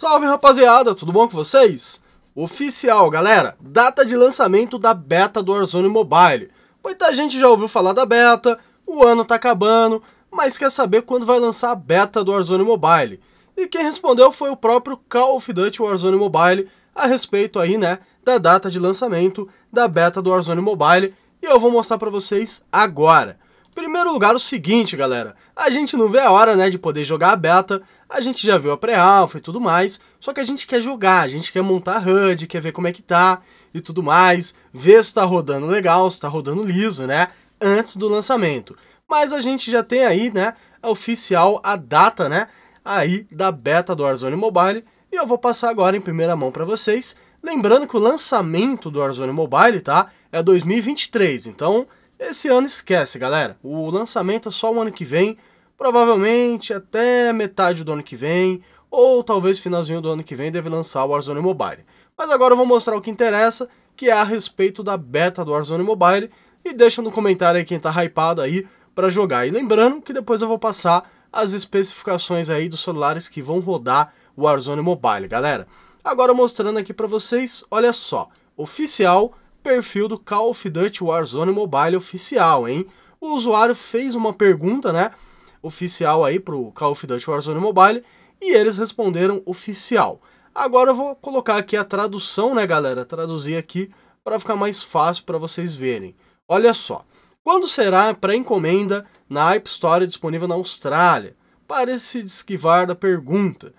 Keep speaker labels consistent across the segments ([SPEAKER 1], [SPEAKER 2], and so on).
[SPEAKER 1] Salve rapaziada, tudo bom com vocês? Oficial, galera, data de lançamento da beta do Warzone Mobile. Muita gente já ouviu falar da beta, o ano tá acabando, mas quer saber quando vai lançar a beta do Warzone Mobile. E quem respondeu foi o próprio Call of Duty Warzone Mobile a respeito aí, né, da data de lançamento da beta do Warzone Mobile, e eu vou mostrar para vocês agora primeiro lugar o seguinte, galera. A gente não vê a hora, né, de poder jogar a beta, a gente já viu a pré-alfa e tudo mais, só que a gente quer jogar, a gente quer montar a HUD, quer ver como é que tá e tudo mais, ver se tá rodando legal, se tá rodando liso, né? Antes do lançamento. Mas a gente já tem aí, né, a oficial, a data, né, aí da beta do Warzone Mobile, e eu vou passar agora em primeira mão para vocês, lembrando que o lançamento do Warzone Mobile, tá, é 2023, então esse ano esquece, galera. O lançamento é só o ano que vem, Provavelmente até metade do ano que vem, ou talvez finalzinho do ano que vem, deve lançar o Warzone Mobile. Mas agora eu vou mostrar o que interessa, que é a respeito da beta do Warzone Mobile, e deixa no comentário aí quem tá hypado aí para jogar. E lembrando que depois eu vou passar as especificações aí dos celulares que vão rodar o Warzone Mobile, galera. Agora mostrando aqui para vocês, olha só, oficial, perfil do Call of Duty Warzone Mobile oficial, hein? O usuário fez uma pergunta, né? oficial aí para o Call of Duty Warzone Mobile e eles responderam oficial. Agora eu vou colocar aqui a tradução, né, galera? Traduzir aqui para ficar mais fácil para vocês verem. Olha só. Quando será para encomenda na App Store disponível na Austrália? Parece se esquivar da pergunta.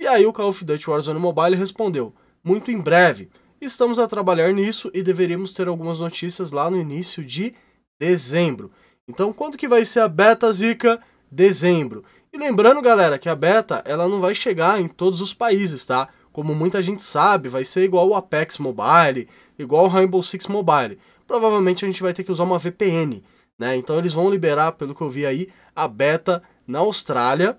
[SPEAKER 1] E aí o Call of Duty Warzone Mobile respondeu: "Muito em breve. Estamos a trabalhar nisso e deveríamos ter algumas notícias lá no início de dezembro." Então, quando que vai ser a beta zica? dezembro. E lembrando, galera, que a beta ela não vai chegar em todos os países, tá? Como muita gente sabe, vai ser igual o Apex Mobile, igual o Rainbow Six Mobile. Provavelmente a gente vai ter que usar uma VPN, né? Então eles vão liberar, pelo que eu vi aí, a beta na Austrália,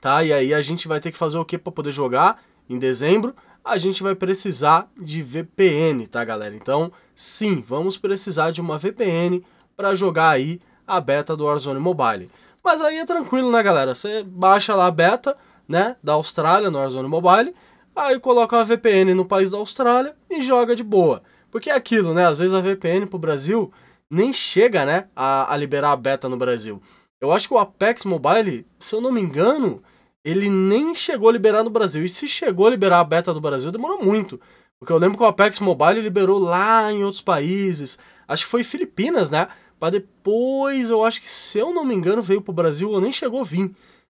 [SPEAKER 1] tá? E aí a gente vai ter que fazer o que para poder jogar em dezembro? A gente vai precisar de VPN, tá, galera? Então, sim, vamos precisar de uma VPN para jogar aí a beta do Warzone Mobile. Mas aí é tranquilo, né, galera? Você baixa lá a beta, né, da Austrália no Arizona Mobile, aí coloca uma VPN no país da Austrália e joga de boa. Porque é aquilo, né? Às vezes a VPN pro Brasil nem chega, né, a, a liberar a beta no Brasil. Eu acho que o Apex Mobile, se eu não me engano, ele nem chegou a liberar no Brasil. E se chegou a liberar a beta do Brasil, demorou muito. Porque eu lembro que o Apex Mobile liberou lá em outros países. Acho que foi Filipinas, né? depois, eu acho que, se eu não me engano, veio pro Brasil ou nem chegou a vir.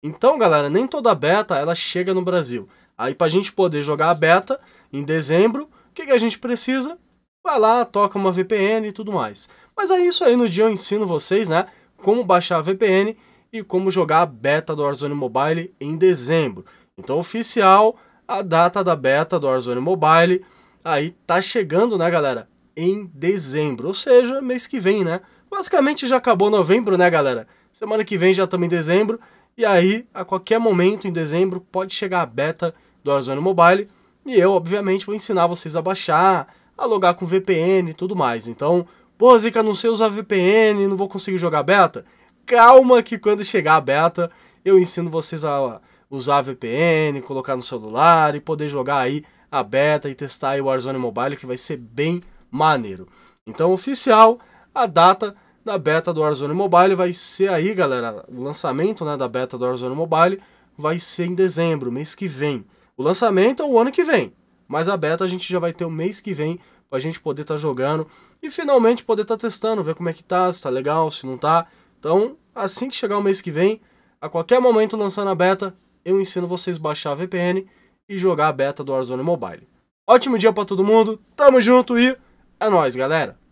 [SPEAKER 1] Então, galera, nem toda beta ela chega no Brasil. Aí, pra gente poder jogar a beta em dezembro, o que, que a gente precisa? Vai lá, toca uma VPN e tudo mais. Mas é isso aí, no dia eu ensino vocês, né? Como baixar a VPN e como jogar a beta do Warzone Mobile em dezembro. Então, oficial, a data da beta do Warzone Mobile aí tá chegando, né, galera? Em dezembro, ou seja, mês que vem, né? Basicamente já acabou novembro, né, galera? Semana que vem já também dezembro. E aí, a qualquer momento em dezembro, pode chegar a beta do Warzone Mobile. E eu, obviamente, vou ensinar vocês a baixar, a logar com VPN e tudo mais. Então, pô, Zica, não sei usar VPN, não vou conseguir jogar beta. Calma que quando chegar a beta, eu ensino vocês a usar a VPN, colocar no celular e poder jogar aí a beta e testar aí o Warzone Mobile, que vai ser bem maneiro. Então, oficial, a data da beta do Warzone Mobile vai ser aí, galera. O lançamento né, da beta do Warzone Mobile vai ser em dezembro, mês que vem. O lançamento é o ano que vem, mas a beta a gente já vai ter o mês que vem para a gente poder estar tá jogando e finalmente poder estar tá testando, ver como é que tá, se tá legal, se não tá. Então, assim que chegar o mês que vem, a qualquer momento lançando a beta, eu ensino vocês a baixar a VPN e jogar a beta do Warzone Mobile. Ótimo dia para todo mundo, tamo junto e é nóis, galera!